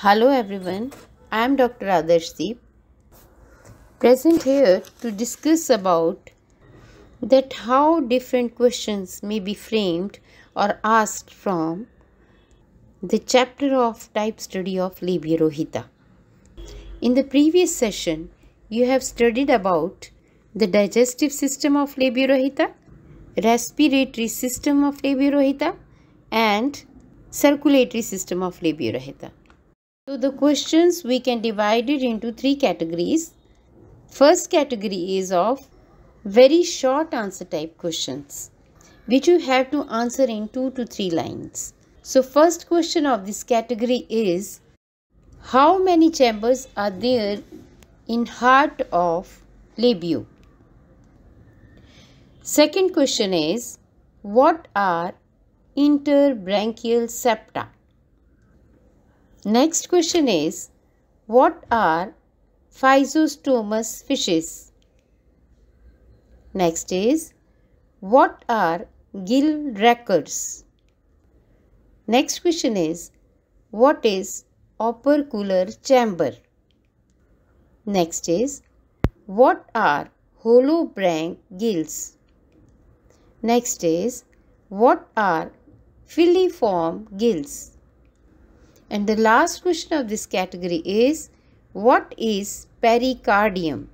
Hello everyone, I am Dr. Adarshdeep, present here to discuss about that how different questions may be framed or asked from the chapter of type study of Labiorohita. In the previous session, you have studied about the digestive system of Labiorohita, respiratory system of Labiorohita and circulatory system of Labiorohita. So the questions we can divide it into three categories. First category is of very short answer type questions which you have to answer in 2 to 3 lines. So first question of this category is how many chambers are there in heart of labio? Second question is what are interbranchial septa? Next question is What are physostomous fishes? Next is What are gill wreckers? Next question is What is opercular chamber? Next is What are holobranch gills? Next is What are filiform gills? And the last question of this category is what is pericardium?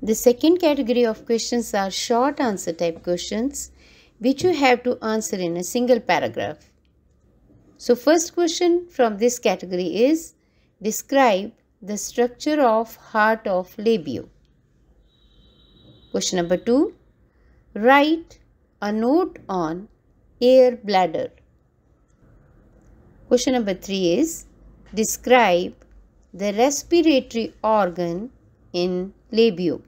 The second category of questions are short answer type questions which you have to answer in a single paragraph. So first question from this category is describe the structure of heart of labio. Question number 2 write a note on air bladder. Question number 3 is describe the respiratory organ in labio.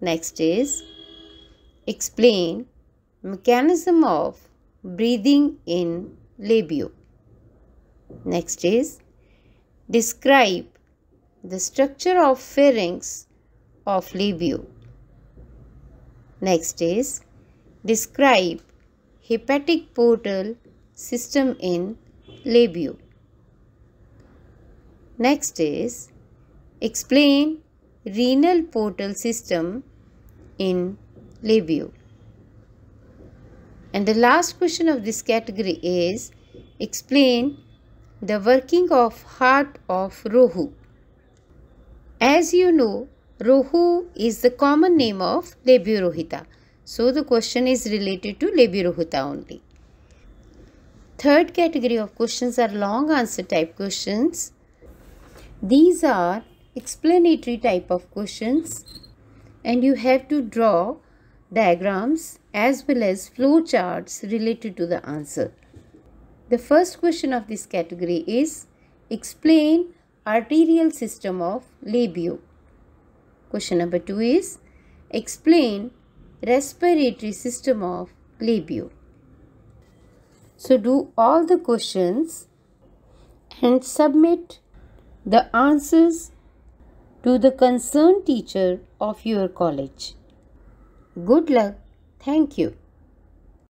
Next is explain mechanism of breathing in labio. Next is describe the structure of pharynx of labio. Next is describe hepatic portal system in labio. Next is explain renal portal system in labio. And the last question of this category is explain the working of heart of Rohu. As you know, Rohu is the common name of Labiorohita. So the question is related to Labiorohita only. Third category of questions are long answer type questions. These are explanatory type of questions and you have to draw diagrams as well as flowcharts related to the answer. The first question of this category is explain arterial system of labio. Question number 2 is explain respiratory system of labio. So do all the questions and submit the answers to the concerned teacher of your college. Good luck. Thank you.